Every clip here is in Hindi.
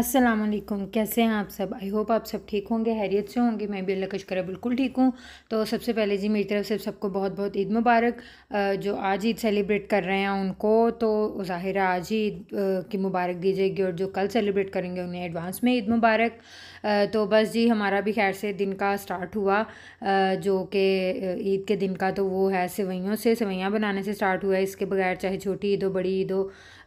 अस्सलाम वालेकुम कैसे हैं आप सब आई होप आप सब ठीक होंगे हैरियत से होंगे मैं भी अल्लाह का शुक्र बिल्कुल ठीक हूँ तो सबसे पहले जी मेरी तरफ से सबको बहुत बहुत ईद मुबारक जो आज ईद सेलिब्रेट कर रहे हैं उनको तो ज़ाहिर है आज ही ईद की मुबारक दी जाएगी और जो कल सेलिब्रेट करेंगे उन्हें एडवांस में ईद मुबारक तो बस जी हमारा भी खैर से दिन का स्टार्ट हुआ जो कि ईद के दिन का तो वो है सेवैयों से सेवैयाँ बनाने से स्टार्ट हुआ इसके बगैर चाहे छोटी ईद हो बड़ी ईद हो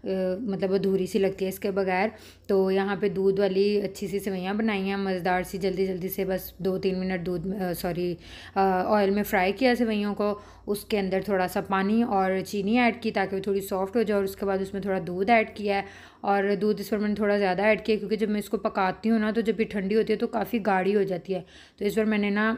मतलब अधूरी सी लगती है इसके बगैर तो यहाँ पे दूध वाली अच्छी सी सेवैयाँ बनाई हैं मज़ेदार सी जल्दी जल्दी से बस दो तीन मिनट दूध सॉरी ऑयल में फ्राई किया सेवैयों को उसके अंदर थोड़ा सा पानी और चीनी ऐड की ताकि वो थोड़ी सॉफ्ट हो जाए और उसके बाद उसमें थोड़ा दूध ऐड किया है और दूध इस पर मैंने थोड़ा ज़्यादा ऐड किया क्योंकि जब मैं इसको पकाती हूँ ना तो जब भी ठंडी होती है तो काफ़ी गाढ़ी हो जाती है तो इस बार मैंने ना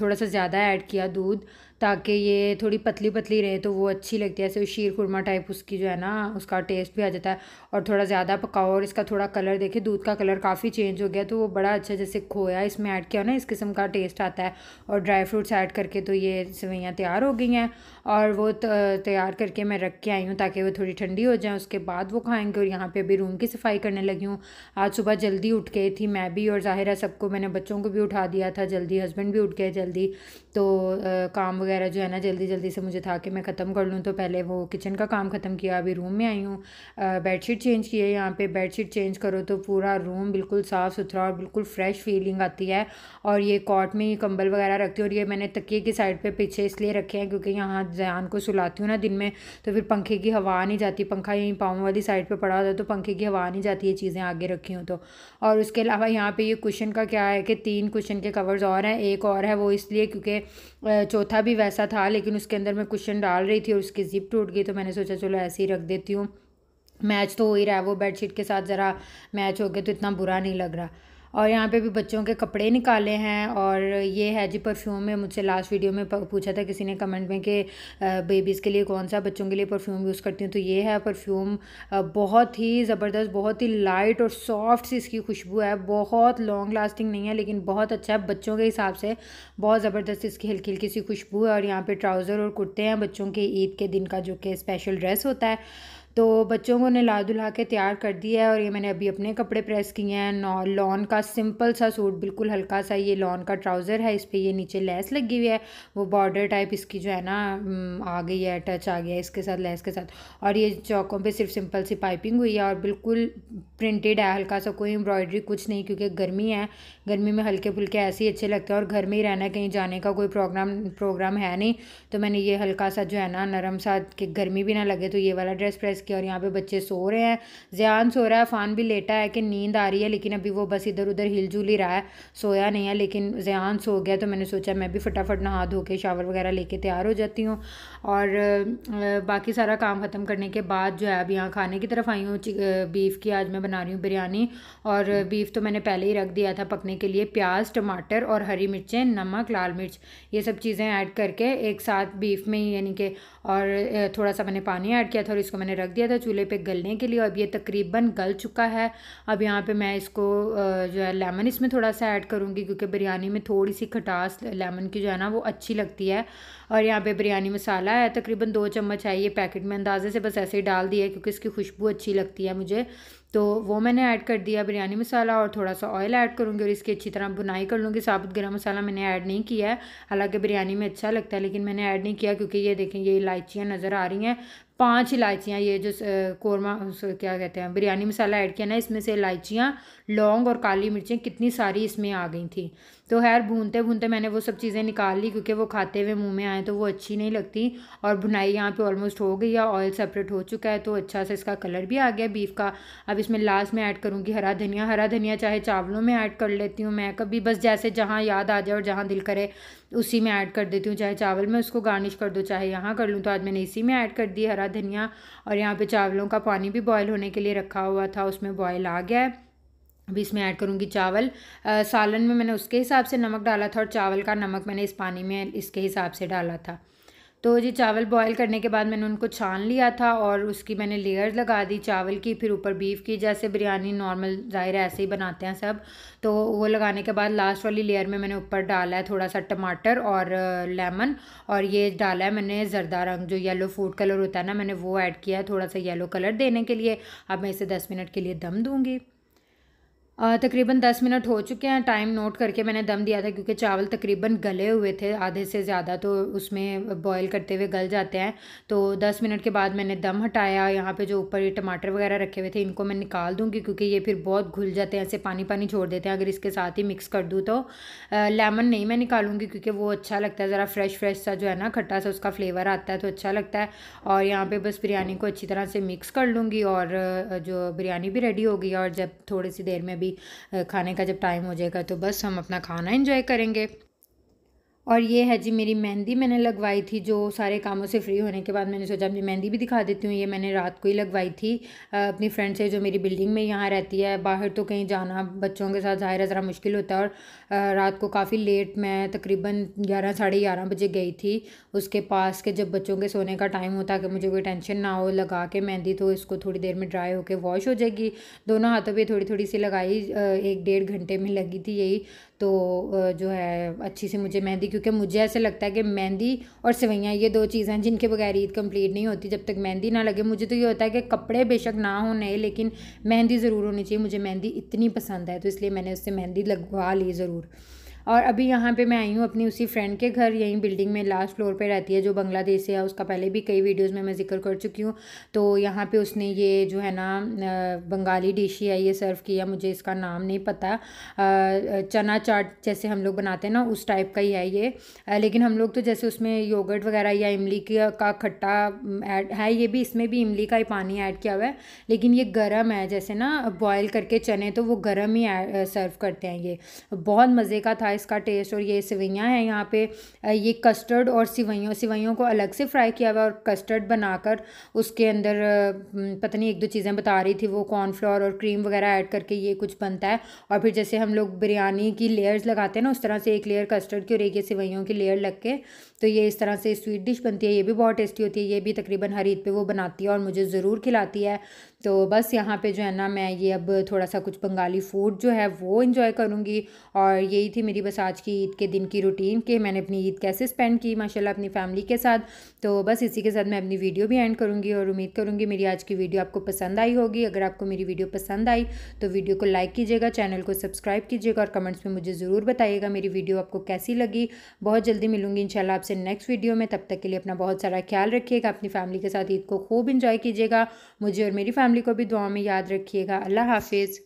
थोड़ा सा ज़्यादा ऐड किया दूध ताकि ये थोड़ी पतली पतली रहे तो वो अच्छी लगती है ऐसे शीर खुरमा टाइप उसकी जो है ना उसका टेस्ट भी आ जाता है और थोड़ा ज़्यादा पकाओ और इसका थोड़ा कलर देखिए दूध का कलर काफ़ी चेंज हो गया तो वो बड़ा अच्छा जैसे खोया इसमें ऐड किया ना इस किस्म का टेस्ट आता है और ड्राई फ्रूट्स ऐड करके तो ये सवैयाँ तैयार हो गई हैं और वो तैयार करके मैं रख के आई हूँ ताकि वो थोड़ी ठंडी हो जाए उसके बाद वो खाएँगे और यहाँ पर अभी रूम की सफाई करने लगी हूँ आज सुबह जल्दी उठ गई थी मैं भी और ज़ाहिर है सबको मैंने बच्चों को भी उठा दिया था जल्दी हस्बैंड भी उठ गए जल्दी तो काम वगैरह जो है ना जल्दी जल्दी से मुझे था कि मैं ख़त्म कर लूँ तो पहले वो किचन का काम ख़त्म किया अभी रूम में आई हूँ बेडशीट चेंज की है यहाँ पे बेडशीट चेंज करो तो पूरा रूम बिल्कुल साफ़ सुथरा और बिल्कुल फ्रेश फीलिंग आती है और ये कॉट में ही कंबल वगैरह रखती हूँ और ये मैंने तकिए की साइड पर पीछे इसलिए रखे हैं क्योंकि यहाँ जान को सुलाती हूँ ना दिन में तो फिर पंखे की हवा नहीं जाती पंखा यहीं पाँव वाली साइड पर पड़ा होता है तो पंखे की हवा नहीं जाती ये चीज़ें आगे रखी हूँ तो और उसके अलावा यहाँ पर ये कुशन का क्या है कि तीन कुशन के कवर्स और हैं एक और है वो इसलिए क्योंकि चौथा भी भी वैसा था लेकिन उसके अंदर मैं कुशन डाल रही थी और उसकी ज़िप टूट गई तो मैंने सोचा चलो ऐसे ही रख देती हूँ मैच तो हो ही रहा है वो बेडशीट के साथ ज़रा मैच हो गया तो इतना बुरा नहीं लग रहा और यहाँ पे भी बच्चों के कपड़े निकाले हैं और ये है जी परफ्यूम में मुझसे लास्ट वीडियो में पूछा था किसी ने कमेंट में कि बेबीज़ के लिए कौन सा बच्चों के लिए परफ्यूम यूज़ करती हूँ तो ये है परफ्यूम बहुत ही ज़बरदस्त बहुत ही लाइट और सॉफ्ट सी इसकी खुशबू है बहुत लॉन्ग लास्टिंग नहीं है लेकिन बहुत अच्छा है बच्चों के हिसाब से बहुत ज़बरदस्त इसकी हल्की हल्की सी खुशबू है और यहाँ पर ट्राउज़र और कुर्ते हैं बच्चों के ईद के दिन का जो कि स्पेशल ड्रेस होता है तो बच्चों को नहला धुला के तैयार कर दिया है और ये मैंने अभी अपने कपड़े प्रेस किए हैं नॉ लॉन का सिंपल सा सूट बिल्कुल हल्का सा ये लॉन का ट्राउज़र है इस पर ये नीचे लेस लगी हुई है वो बॉर्डर टाइप इसकी जो है ना आ गई है टच आ गया है इसके साथ लेस के साथ और ये चौकों पे सिर्फ सिंपल सी पाइपिंग हुई है और बिल्कुल प्रिंटेड है हल्का सा कोई एम्ब्रॉयडरी कुछ नहीं क्योंकि गर्मी है गर्मी में हल्के फुल्के ऐसे ही अच्छे लगते हैं और घर में ही रहना कहीं जाने का कोई प्रोग्राम प्रोग्राम है नहीं तो मैंने ये हल्का सा जो है ना नरम सा कि गर्मी भी ना लगे तो ये वाला ड्रेस प्रेस के और यहाँ पे बच्चे सो रहे हैं जहान सो रहा है फ़ान भी लेटा है कि नींद आ रही है लेकिन अभी वो बस इधर उधर हिल जुल ही रहा है सोया नहीं है लेकिन जहान सो गया तो मैंने सोचा मैं भी फटाफट नहा धो के शावर वगैरह लेके तैयार हो जाती हूँ और बाकी सारा काम ख़त्म करने के बाद जो है अब यहाँ खाने की तरफ आई हूँ बीफ़ की आज मैं बना रही हूँ बिरयानी और बीफ़ तो मैंने पहले ही रख दिया था पकने के लिए प्याज टमाटर और हरी मिर्चें नमक लाल मिर्च ये सब चीज़ें ऐड करके एक साथ बीफ में ही यानी कि और थोड़ा सा मैंने पानी ऐड किया था और इसको मैंने रख दिया था चूल्हे पे गलने के लिए अब ये तकरीबन गल चुका है अब यहाँ पे मैं इसको जो है लेमन इसमें थोड़ा सा ऐड करूँगी क्योंकि बिरयानी में थोड़ी सी खटास लेमन की जो है ना वो अच्छी लगती है और यहाँ पे बिरयानी मसाला है तकरीबन दो चम्मच है ये पैकेट में अंदाजे से बस ऐसे ही डाल दिया क्योंकि इसकी खुशबू अच्छी लगती है मुझे तो वो मैंने ऐड कर दिया बिरयानी मसाला और थोड़ा सा ऑयल ऐड करूँगी और इसकी अच्छी तरह बुनाई कर लूँगी साबुत गर्म मसाला मैंने ऐड नहीं किया है हालाँकि बिरयानी में अच्छा लगता है लेकिन मैंने ऐड नहीं किया क्योंकि ये देखें ये इलायचियाँ नज़र आ रही हैं पांच इलायचियाँ ये जो कोरमा क्या कहते हैं बिरयानी मसाला ऐड किया ना इसमें से इलायचियाँ लौंग और काली मिर्चें कितनी सारी इसमें आ गई थी तो खैर भूनते भूनते मैंने वो सब चीज़ें निकाल ली क्योंकि वो खाते हुए मुँह में आए तो वो अच्छी नहीं लगती और भुनाई यहाँ पे ऑलमोस्ट हो गई है ऑयल सेपरेट हो चुका है तो अच्छा सा इसका कलर भी आ गया बीफ का अब इसमें लास्ट में ऐड करूँगी हरा धनिया हरा धनिया चाहे चावलों में ऐड कर लेती हूँ मैं कभी बस जैसे जहाँ याद आ जाए और जहाँ दिल करे उसी में ऐड कर देती हूँ चाहे चावल में उसको गार्निश कर दो चाहे यहाँ कर लूँ तो आज मैंने इसी में ऐड कर दी हरा धनिया और यहाँ पर चावलों का पानी भी बॉयल होने के लिए रखा हुआ था उसमें बॉयल आ गया है अभी इसमें ऐड करूँगी चावल आ, सालन में मैंने उसके हिसाब से नमक डाला था और चावल का नमक मैंने इस पानी में इसके हिसाब से डाला था तो जी चावल बॉईल करने के बाद मैंने उनको छान लिया था और उसकी मैंने लेयर्स लगा दी चावल की फिर ऊपर बीफ की जैसे बिरयानी नॉर्मल ज़ाहिर ऐसे ही बनाते हैं सब तो वो लगाने के बाद लास्ट वाली लेयर में मैंने ऊपर डाला है थोड़ा सा टमाटर और लेमन और ये डाला है मैंने जरदा रंग जो येलो फूड कलर होता है ना मैंने वो ऐड किया है थोड़ा सा येलो कलर देने के लिए अब मैं इसे दस मिनट के लिए दम दूँगी तकरीबन दस मिनट हो चुके हैं टाइम नोट करके मैंने दम दिया था क्योंकि चावल तकरीबन गले हुए थे आधे से ज़्यादा तो उसमें बॉयल करते हुए गल जाते हैं तो दस मिनट के बाद मैंने दम हटाया यहाँ पे जो ऊपर ये टमाटर वगैरह रखे हुए थे इनको मैं निकाल दूँगी क्योंकि ये फिर बहुत घुल जाते हैं ऐसे पानी पानी छोड़ देते हैं अगर इसके साथ ही मिक्स कर दूँ तो लेमन नहीं मैं निकालूंगी क्योंकि वो अच्छा लगता है ज़रा फ्रेश फ्रेश सा जो है ना खट्टा सा उसका फ्लेवर आता है तो अच्छा लगता है और यहाँ पर बस बिरयानी को अच्छी तरह से मिक्स कर लूँगी और जो बिरयानी भी रेडी होगी और जब थोड़ी सी देर में भी भी खाने का जब टाइम हो जाएगा तो बस हम अपना खाना इन्जॉय करेंगे और ये है जी मेरी मेहंदी मैंने लगवाई थी जो सारे कामों से फ्री होने के बाद मैंने सोचा अपनी मेहंदी भी दिखा देती हूँ ये मैंने रात को ही लगवाई थी अपनी फ्रेंड से जो मेरी बिल्डिंग में यहाँ रहती है बाहर तो कहीं जाना बच्चों के साथ ज़ाहिर ज़रा मुश्किल होता है और रात को काफ़ी लेट मैं तकरीबन ग्यारह साढ़े ग्यारह बजे गई थी उसके पास के जब बच्चों के सोने का टाइम होता कि मुझे कोई टेंशन ना हो लगा के मेहंदी तो इसको थोड़ी देर में ड्राई होकर वॉश हो जाएगी दोनों हाथों पर थोड़ी थोड़ी सी लगाई एक डेढ़ घंटे में लगी थी यही तो जो है अच्छी से मुझे मेहंदी क्योंकि मुझे ऐसे लगता है कि मेहंदी और सेवैयाँ ये दो चीज़ें हैं जिनके बगैर ईद कंप्लीट नहीं होती जब तक मेहंदी ना लगे मुझे तो ये होता है कि कपड़े बेशक ना हो नए लेकिन मेहंदी ज़रूर होनी चाहिए मुझे मेहंदी इतनी पसंद है तो इसलिए मैंने उससे मेहंदी लगवा ली ज़रूर और अभी यहाँ पे मैं आई हूँ अपनी उसी फ्रेंड के घर यहीं बिल्डिंग में लास्ट फ्लोर पे रहती है जो बांग्लादेश से है उसका पहले भी कई वीडियोस में मैं जिक्र कर चुकी हूँ तो यहाँ पे उसने ये जो है ना बंगाली डिश है ये सर्व किया मुझे इसका नाम नहीं पता चना चाट जैसे हम लोग बनाते हैं ना उस टाइप का ही है ये लेकिन हम लोग तो जैसे उसमें योगर्ट वगैरह या इमली का खट्टा ऐड है ये भी इसमें भी इमली का ही पानी ऐड किया हुआ है लेकिन ये गर्म है जैसे ना बॉयल करके चने तो वो गर्म ही सर्व करते हैं ये बहुत मज़े का था इसका टेस्ट और ये सिवैयाँ हैं यहाँ पे ये कस्टर्ड और सिवैयों सिवैयों को अलग से फ्राई किया हुआ और कस्टर्ड बनाकर उसके अंदर पता नहीं एक दो चीज़ें बता रही थी वो कॉर्नफ्लोर और क्रीम वगैरह ऐड करके ये कुछ बनता है और फिर जैसे हम लोग बिरयानी की लेयर्स लगाते हैं ना उस तरह से एक लेयर कस्टर्ड की और एक ये सिवैयों की लेयर लग के तो ये इस तरह से स्वीट डिश बनती है ये भी बहुत टेस्टी होती है ये भी तकरीबन हर ईद पर वो बनाती है और मुझे ज़रूर खिलाती है तो बस यहाँ पर जो है ना मैं ये अब थोड़ा सा कुछ बंगाली फूड जो है वो इन्जॉय करूँगी और यही थी मेरी बस आज की ईद के दिन की रूटीन के मैंने अपनी ईद कैसे स्पेंड की माशाल्लाह अपनी फैमिली के साथ तो बस इसी के साथ मैं अपनी वीडियो भी एंड करूँगी और उम्मीद करूँगी मेरी आज की वीडियो आपको पसंद आई होगी अगर आपको मेरी वीडियो पसंद आई तो वीडियो को लाइक कीजिएगा चैनल को सब्सक्राइब कीजिएगा और कमेंट्स में मुझे ज़रूर बताइएगा मेरी वीडियो आपको कैसी लगी बहुत जल्दी मिलूंगी इन आपसे नेक्स्ट वीडियो में तब तक के लिए अपना बहुत सारा ख्याल रखिएगा अपनी फैमिली के साथ ईद को खूब इंजॉय कीजिएगा मुझे और मेरी फैमिली को भी दुआ में याद रखिएगा अल्लाह हाफिज़